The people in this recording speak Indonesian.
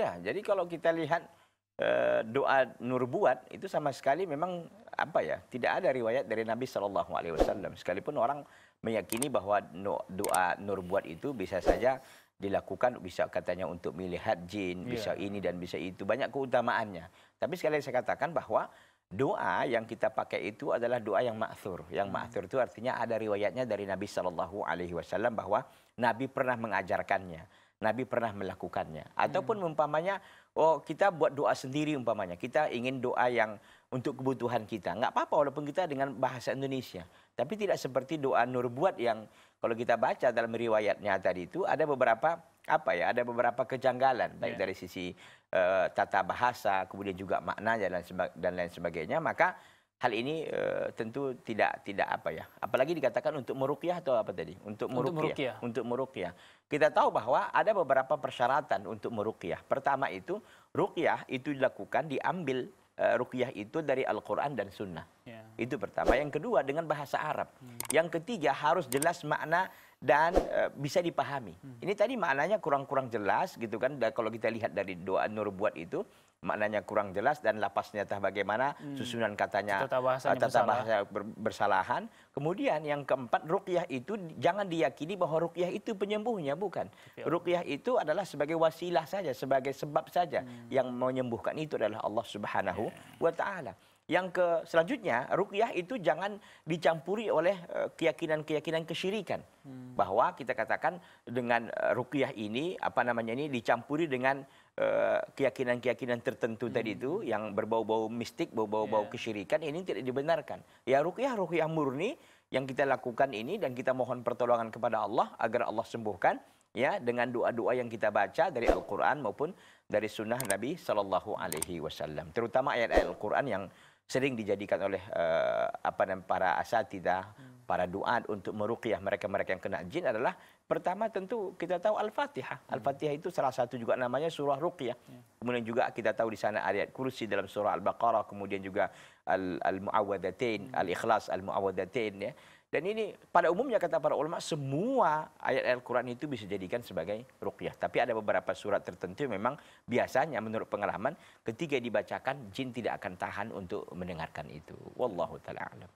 Ya, jadi kalau kita lihat e, doa buat itu sama sekali memang apa ya? Tidak ada riwayat dari Nabi Shallallahu Alaihi Wasallam. Sekalipun orang meyakini bahwa doa nur buat itu bisa saja dilakukan bisa katanya untuk melihat jin, yeah. bisa ini dan bisa itu banyak keutamaannya. Tapi sekali saya katakan bahwa doa yang kita pakai itu adalah doa yang ma'thur. Yang hmm. ma'thur itu artinya ada riwayatnya dari Nabi Shallallahu alaihi wasallam bahwa Nabi pernah mengajarkannya. Nabi pernah melakukannya. Hmm. Ataupun hmm. umpamanya, oh kita buat doa sendiri umpamanya. Kita ingin doa yang untuk kebutuhan kita. Nggak apa-apa walaupun kita dengan bahasa Indonesia. Tapi tidak seperti doa Nur buat yang kalau kita baca dalam riwayatnya tadi itu ada beberapa apa ya ada beberapa kejanggalan baik yeah. dari sisi uh, tata bahasa kemudian juga maknanya dan dan lain sebagainya maka hal ini uh, tentu tidak tidak apa ya apalagi dikatakan untuk meruqyah atau apa tadi untuk meruqyah untuk meruqyah kita tahu bahwa ada beberapa persyaratan untuk meruqyah pertama itu ruqyah itu dilakukan diambil uh, ruqyah itu dari Al-Qur'an dan Sunnah yeah. itu pertama yang kedua dengan bahasa Arab hmm. yang ketiga harus jelas makna dan uh, bisa dipahami. Hmm. Ini tadi maknanya kurang-kurang jelas gitu kan. Dan kalau kita lihat dari doa Nur buat itu maknanya kurang jelas dan lapasnya tah bagaimana hmm. susunan katanya tata eh, bahasa bersalahan. Kemudian yang keempat ruqyah itu jangan diyakini bahwa ruqyah itu penyembuhnya bukan. Ruqyah itu adalah sebagai wasilah saja, sebagai sebab saja hmm. yang menyembuhkan itu adalah Allah Subhanahu yeah. wa taala. Yang ke selanjutnya, rukyah itu jangan dicampuri oleh eh, keyakinan-keyakinan kesyirikan. Hmm. Bahwa kita katakan dengan eh, rukyah ini apa namanya ini dicampuri dengan eh, keyakinan-keyakinan tertentu hmm. tadi itu yang berbau-bau mistik, berbau bau yeah. kesyirikan ini tidak dibenarkan. Ya rukyah rukyah murni yang kita lakukan ini dan kita mohon pertolongan kepada Allah agar Allah sembuhkan ya dengan doa-doa yang kita baca dari Al-Qur'an maupun dari sunnah Nabi Shallallahu alaihi wasallam. Terutama ayat-ayat Al-Qur'an yang sering dijadikan oleh eh, apa namanya para asatidah para doa untuk meruqyah mereka-mereka yang kena jin adalah pertama tentu kita tahu Al-Fatihah. Hmm. Al-Fatihah itu salah satu juga namanya surah ruqyah. Ya. Kemudian juga kita tahu di sana ayat kursi dalam surah Al-Baqarah, kemudian juga al muawwadzatain hmm. Al-Ikhlas al muawwadzatain ya. Dan ini pada umumnya kata para ulama semua ayat Al-Quran itu bisa dijadikan sebagai ruqyah. Tapi ada beberapa surat tertentu memang biasanya menurut pengalaman ketika dibacakan jin tidak akan tahan untuk mendengarkan itu. Wallahu ta'ala alam.